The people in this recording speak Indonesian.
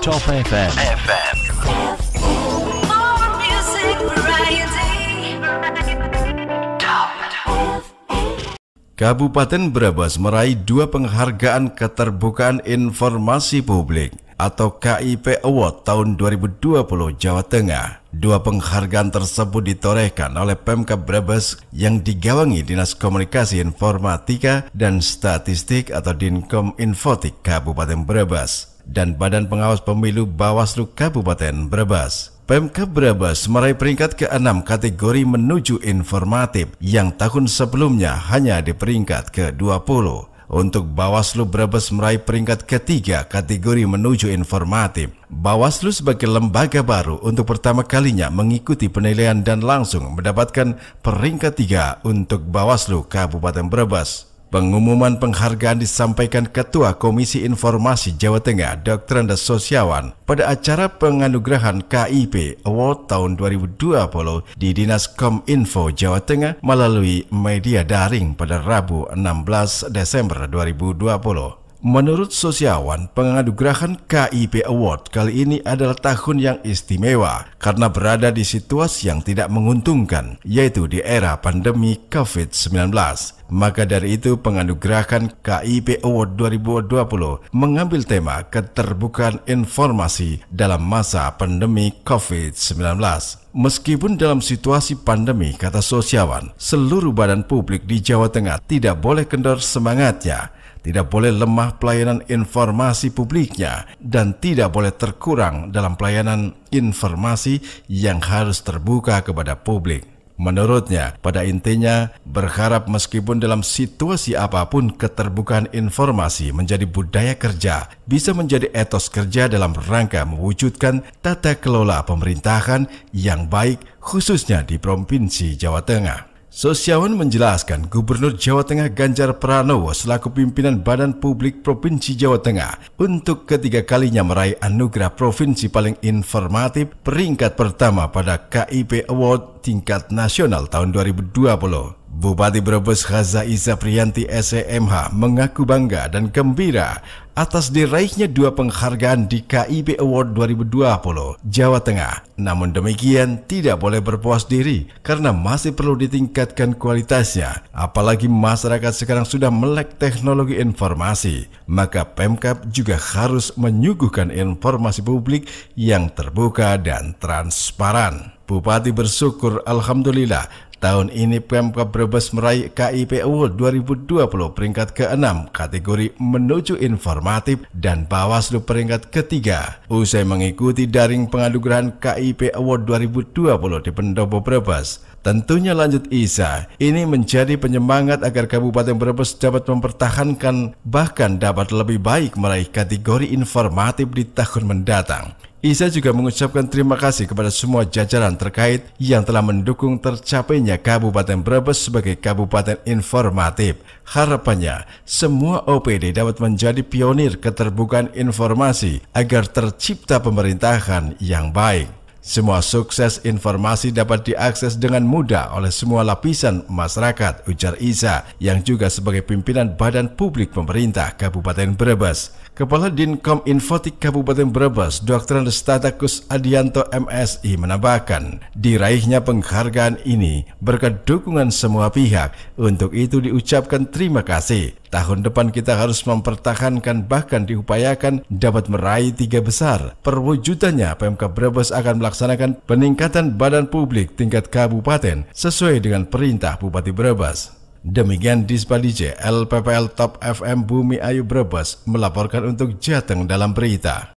Top FM. Kabupaten Brebes meraih dua penghargaan keterbukaan informasi publik atau KIP Award tahun 2020 Jawa Tengah. Dua penghargaan tersebut ditorehkan oleh Pemkab Brebes yang digawangi Dinas Komunikasi Informatika dan Statistik atau Dinkom Infotik Kabupaten Brebes dan Badan Pengawas Pemilu Bawaslu Kabupaten Brebes. Pemkab Brebes meraih peringkat ke-6 kategori menuju informatif yang tahun sebelumnya hanya di peringkat ke-20. Untuk Bawaslu Brebes meraih peringkat ketiga kategori menuju informatif. Bawaslu sebagai lembaga baru untuk pertama kalinya mengikuti penilaian dan langsung mendapatkan peringkat tiga untuk Bawaslu Kabupaten Brebes. Pengumuman penghargaan disampaikan Ketua Komisi Informasi Jawa Tengah Dr. Andes Sosiawan pada acara penganugerahan KIP Award tahun 2020 di Dinas Kominfo Jawa Tengah melalui media daring pada Rabu 16 Desember 2020. Menurut Sosiawan, penganugerahan KIP Award kali ini adalah tahun yang istimewa karena berada di situasi yang tidak menguntungkan, yaitu di era pandemi COVID-19. Maka dari itu, penganugerahan KIP Award 2020 mengambil tema keterbukaan informasi dalam masa pandemi COVID-19. Meskipun dalam situasi pandemi, kata Sosiawan, seluruh badan publik di Jawa Tengah tidak boleh kendor semangatnya tidak boleh lemah pelayanan informasi publiknya, dan tidak boleh terkurang dalam pelayanan informasi yang harus terbuka kepada publik. Menurutnya, pada intinya, berharap meskipun dalam situasi apapun keterbukaan informasi menjadi budaya kerja, bisa menjadi etos kerja dalam rangka mewujudkan tata kelola pemerintahan yang baik khususnya di Provinsi Jawa Tengah. Sosiawan menjelaskan Gubernur Jawa Tengah Ganjar Pranowo selaku pimpinan Badan Publik Provinsi Jawa Tengah untuk ketiga kalinya meraih anugerah provinsi paling informatif peringkat pertama pada KIP Award tingkat nasional tahun 2020. Bupati Brebes Haza Iza Priyanti SEMH mengaku bangga dan gembira atas diraihnya dua penghargaan di KIB Award 2020 Jawa Tengah. Namun demikian tidak boleh berpuas diri karena masih perlu ditingkatkan kualitasnya. Apalagi masyarakat sekarang sudah melek teknologi informasi, maka Pemkap juga harus menyuguhkan informasi publik yang terbuka dan transparan. Bupati bersyukur Alhamdulillah Tahun ini Pemkab Brebes meraih KIP Award 2020 peringkat ke-6 kategori menuju informatif dan Bawaslu peringkat ketiga. Usai mengikuti daring pengadu KIP Award 2020 di Pendopo Brebes, Tentunya lanjut Isa, ini menjadi penyemangat agar Kabupaten Brebes dapat mempertahankan bahkan dapat lebih baik meraih kategori informatif di tahun mendatang. Isa juga mengucapkan terima kasih kepada semua jajaran terkait yang telah mendukung tercapainya Kabupaten Brebes sebagai kabupaten informatif. Harapannya, semua OPD dapat menjadi pionir keterbukaan informasi agar tercipta pemerintahan yang baik. Semua sukses informasi dapat diakses dengan mudah oleh semua lapisan masyarakat, ujar Isa yang juga sebagai pimpinan Badan Publik Pemerintah Kabupaten Brebes. Kepala Dinkom Infotik Kabupaten Brebes, Dr. Statakus Adianto MSI menambahkan, diraihnya penghargaan ini berkat dukungan semua pihak. Untuk itu diucapkan terima kasih Tahun depan kita harus mempertahankan bahkan diupayakan dapat meraih tiga besar. Perwujudannya, PMK Brebes akan melaksanakan peningkatan badan publik tingkat kabupaten sesuai dengan perintah Bupati Brebes. Demikian Disbalije LPPL Top FM Bumi Ayu Brebes melaporkan untuk Jateng dalam berita.